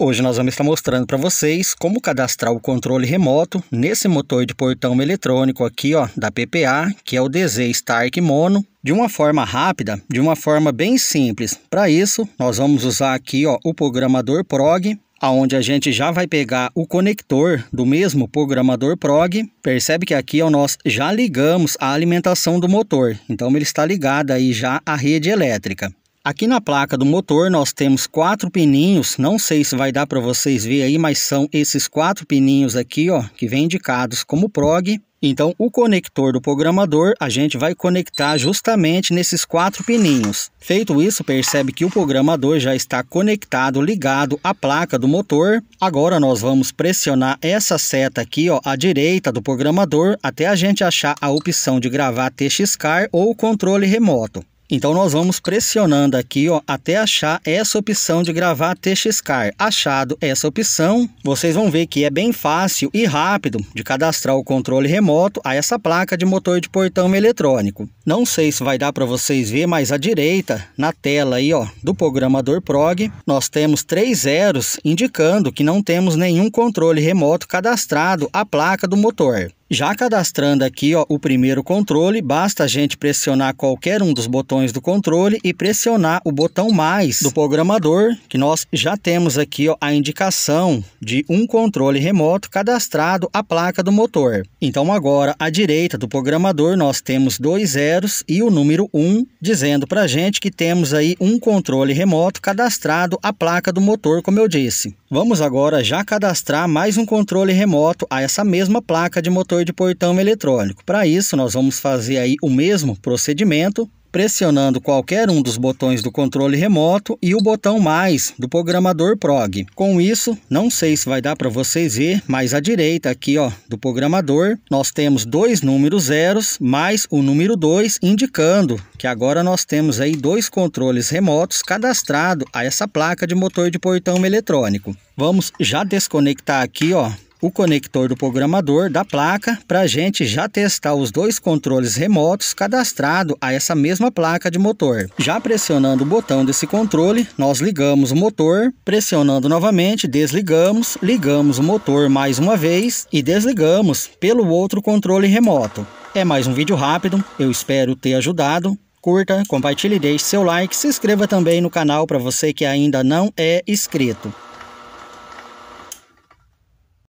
Hoje nós vamos estar mostrando para vocês como cadastrar o controle remoto nesse motor de portão eletrônico aqui ó, da PPA, que é o DZ Stark Mono, de uma forma rápida, de uma forma bem simples. Para isso, nós vamos usar aqui ó, o programador PROG, aonde a gente já vai pegar o conector do mesmo programador PROG. Percebe que aqui ó, nós já ligamos a alimentação do motor, então ele está ligado aí já à rede elétrica. Aqui na placa do motor nós temos quatro pininhos, não sei se vai dar para vocês ver aí, mas são esses quatro pininhos aqui, ó, que vêm indicados como prog. Então o conector do programador a gente vai conectar justamente nesses quatro pininhos. Feito isso, percebe que o programador já está conectado, ligado à placa do motor. Agora nós vamos pressionar essa seta aqui ó, à direita do programador até a gente achar a opção de gravar TXCar ou controle remoto. Então nós vamos pressionando aqui ó, até achar essa opção de gravar TXCar. Achado essa opção, vocês vão ver que é bem fácil e rápido de cadastrar o controle remoto a essa placa de motor de portão eletrônico. Não sei se vai dar para vocês ver, mas à direita, na tela aí, ó, do programador PROG, nós temos três zeros indicando que não temos nenhum controle remoto cadastrado à placa do motor. Já cadastrando aqui ó, o primeiro controle, basta a gente pressionar qualquer um dos botões do controle e pressionar o botão mais do programador, que nós já temos aqui ó, a indicação de um controle remoto cadastrado à placa do motor. Então agora à direita do programador nós temos dois zeros e o número 1 um, dizendo para a gente que temos aí um controle remoto cadastrado à placa do motor, como eu disse. Vamos agora já cadastrar mais um controle remoto a essa mesma placa de motor de portão eletrônico. Para isso, nós vamos fazer aí o mesmo procedimento, pressionando qualquer um dos botões do controle remoto e o botão mais do programador PROG. Com isso, não sei se vai dar para vocês ver, mas à direita aqui ó, do programador, nós temos dois números zeros mais o número 2 indicando que agora nós temos aí dois controles remotos cadastrados a essa placa de motor de portão eletrônico. Vamos já desconectar aqui ó, o conector do programador da placa para a gente já testar os dois controles remotos cadastrado a essa mesma placa de motor. Já pressionando o botão desse controle, nós ligamos o motor, pressionando novamente, desligamos, ligamos o motor mais uma vez e desligamos pelo outro controle remoto. É mais um vídeo rápido, eu espero ter ajudado curta, compartilhe, deixe seu like, se inscreva também no canal para você que ainda não é inscrito.